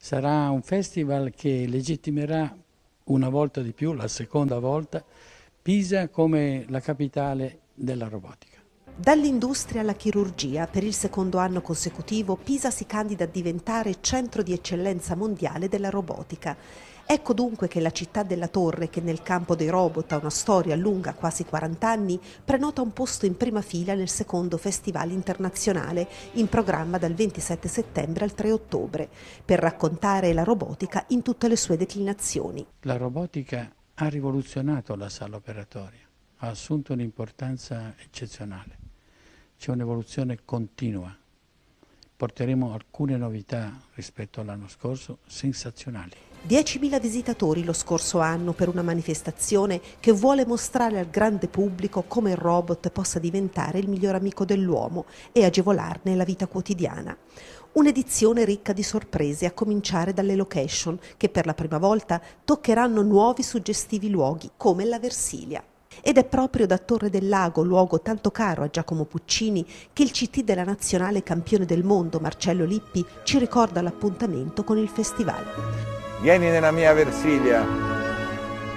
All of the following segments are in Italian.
Sarà un festival che legittimerà una volta di più, la seconda volta, Pisa come la capitale della robotica. Dall'industria alla chirurgia, per il secondo anno consecutivo, Pisa si candida a diventare centro di eccellenza mondiale della robotica. Ecco dunque che la città della torre, che nel campo dei robot ha una storia lunga quasi 40 anni, prenota un posto in prima fila nel secondo festival internazionale, in programma dal 27 settembre al 3 ottobre, per raccontare la robotica in tutte le sue declinazioni. La robotica ha rivoluzionato la sala operatoria ha assunto un'importanza eccezionale. C'è un'evoluzione continua. Porteremo alcune novità rispetto all'anno scorso, sensazionali. 10.000 visitatori lo scorso anno per una manifestazione che vuole mostrare al grande pubblico come il robot possa diventare il miglior amico dell'uomo e agevolarne la vita quotidiana. Un'edizione ricca di sorprese, a cominciare dalle location, che per la prima volta toccheranno nuovi suggestivi luoghi, come la Versilia. Ed è proprio da Torre del Lago, luogo tanto caro a Giacomo Puccini, che il CT della nazionale campione del mondo Marcello Lippi ci ricorda l'appuntamento con il festival. Vieni nella mia Versilia,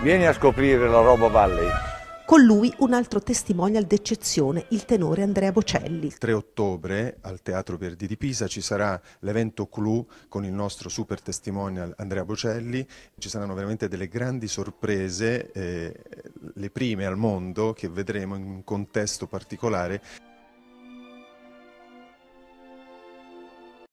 vieni a scoprire la Robo Valley. Con lui un altro testimonial d'eccezione, il tenore Andrea Bocelli. Il 3 ottobre al Teatro Verdi di Pisa ci sarà l'evento Clou con il nostro super testimonial Andrea Bocelli. Ci saranno veramente delle grandi sorprese, eh, le prime al mondo che vedremo in un contesto particolare.